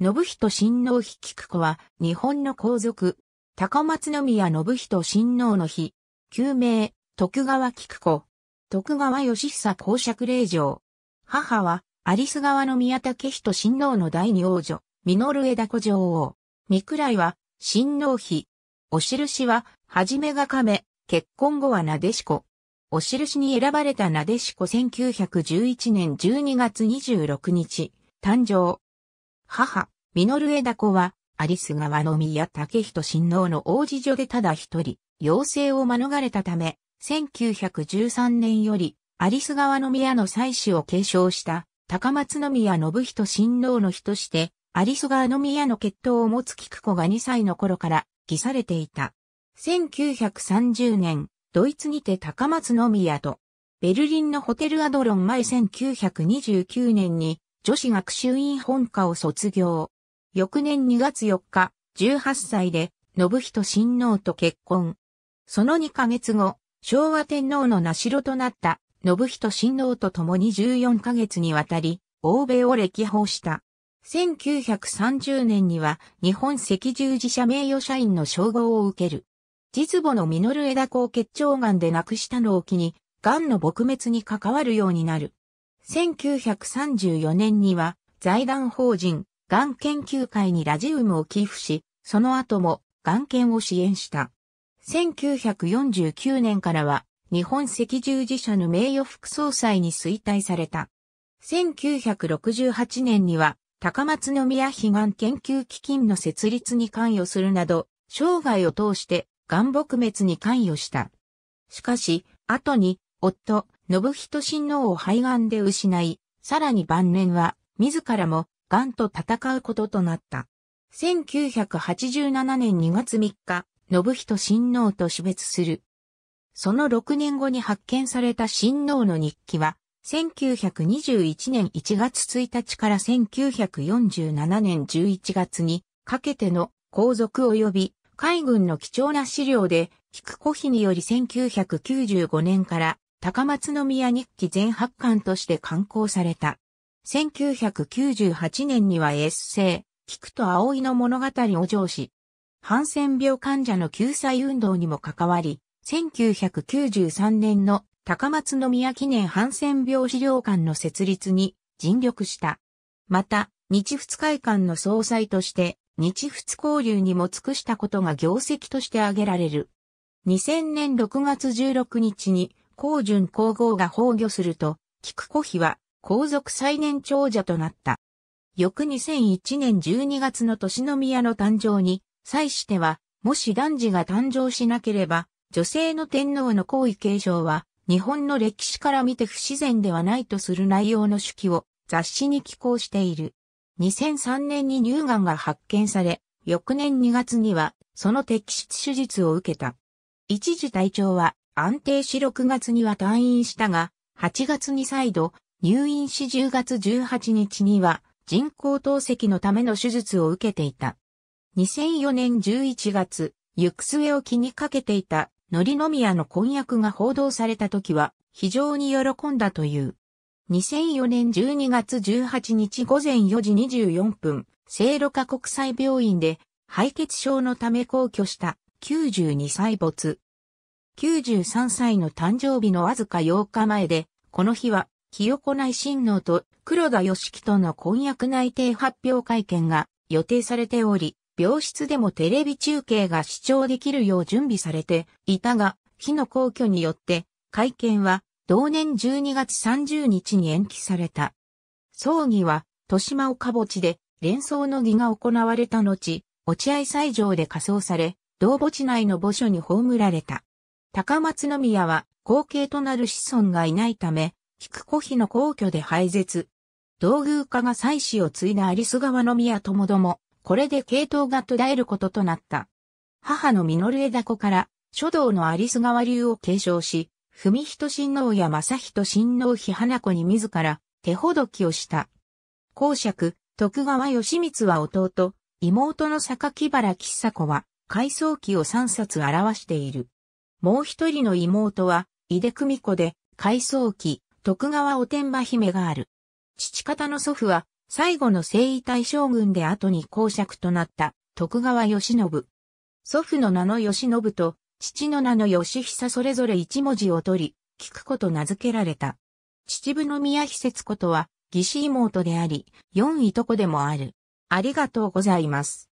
信人親王妃菊子は、日本の皇族、高松宮信人親王の妃、旧名、徳川菊子、徳川義久公爵令嬢。母は、有栖川の宮武人親王の第二王女、稔枝子女王。三倉は、親王妃。お印は、はじめが亀、結婚後はなでしこ。お印に選ばれたなでしこ1911年12月26日、誕生。母、ミノルエダコは、アリス川の宮武人親王の王子女でただ一人、要請を免れたため、1913年より、アリス川の宮の祭祀を継承した、高松宮信人親王の日として、アリス川の宮の血統を持つ菊子が2歳の頃から、偽されていた。1930年、ドイツにて高松宮と、ベルリンのホテルアドロン前1929年に、女子学習院本科を卒業。翌年2月4日、18歳で、信人親王と結婚。その2ヶ月後、昭和天皇の名代となった信人親王と共に14ヶ月にわたり、欧米を歴訪した。1930年には日本赤十字社名誉社員の称号を受ける。実母のミノル枝子を結腸癌で亡くしたのを機に、癌の撲滅に関わるようになる。1934年には財団法人、がん研究会にラジウムを寄付し、その後も、がん研を支援した。1949年からは、日本赤十字社の名誉副総裁に衰退された。1968年には、高松宮悲願研究基金の設立に関与するなど、生涯を通して、がん撲滅に関与した。しかし、後に、夫、信人親王を肺がんで失い、さらに晩年は、自らも、がんと戦うこととなった。1987年2月3日、信人親王と死別する。その6年後に発見された親王の日記は、1921年1月1日から1947年11月にかけての皇族及び海軍の貴重な資料で、菊古碑により1995年から高松宮日記全八巻として刊行された。1998年にはエッセイ、菊と葵の物語を上司、ハンセン病患者の救済運動にも関わり、1993年の高松宮記念ハンセン病資料館の設立に尽力した。また、日仏会館の総裁として、日仏交流にも尽くしたことが業績として挙げられる。2000年6月16日に、高順皇后が崩御すると、菊子妃は皇族最年長者となった。翌2001年12月の年宮の誕生に、際しては、もし男児が誕生しなければ、女性の天皇の皇位継承は、日本の歴史から見て不自然ではないとする内容の手記を雑誌に寄稿している。2003年に乳がんが発見され、翌年2月にはその摘出手術を受けた。一時隊長は安定し6月には退院したが、8月に再度、入院し10月18日には人工透析のための手術を受けていた。2004年11月、行く末を気にかけていたのりのみやの婚約が報道された時は非常に喜んだという。2004年12月18日午前4時24分、聖路加国際病院で敗血症のため皇居した92歳没。93歳の誕生日のわずか8日前で、この日は、清子内親王と黒田義樹との婚約内定発表会見が予定されており、病室でもテレビ中継が視聴できるよう準備されていたが、日の皇居によって会見は同年12月30日に延期された。葬儀は豊島岡墓地で連想の儀が行われた後、落合斎場で火葬され、同墓地内の墓所に葬られた。高松宮は後継となる子孫がいないため、菊子妃の皇居で廃絶。道宮家が祭祀を継いだ有栖川宮ともども、これで系統が途絶えることとなった。母の実枝子から書道の有栖川流を継承し、文人親王や正人親王妃花子に自ら手ほどきをした。公爵、徳川義光は弟、妹の榊原吉佐子は、回想記を3冊表している。もう一人の妹は、井出久美子で、回想期、徳川お天馬姫がある。父方の祖父は、最後の征夷大将軍で後に公爵となった、徳川義信。祖父の名の義信と、父の名の義久それぞれ一文字を取り、菊子と名付けられた。秩父宮妃節子とは、義子妹であり、四いとこでもある。ありがとうございます。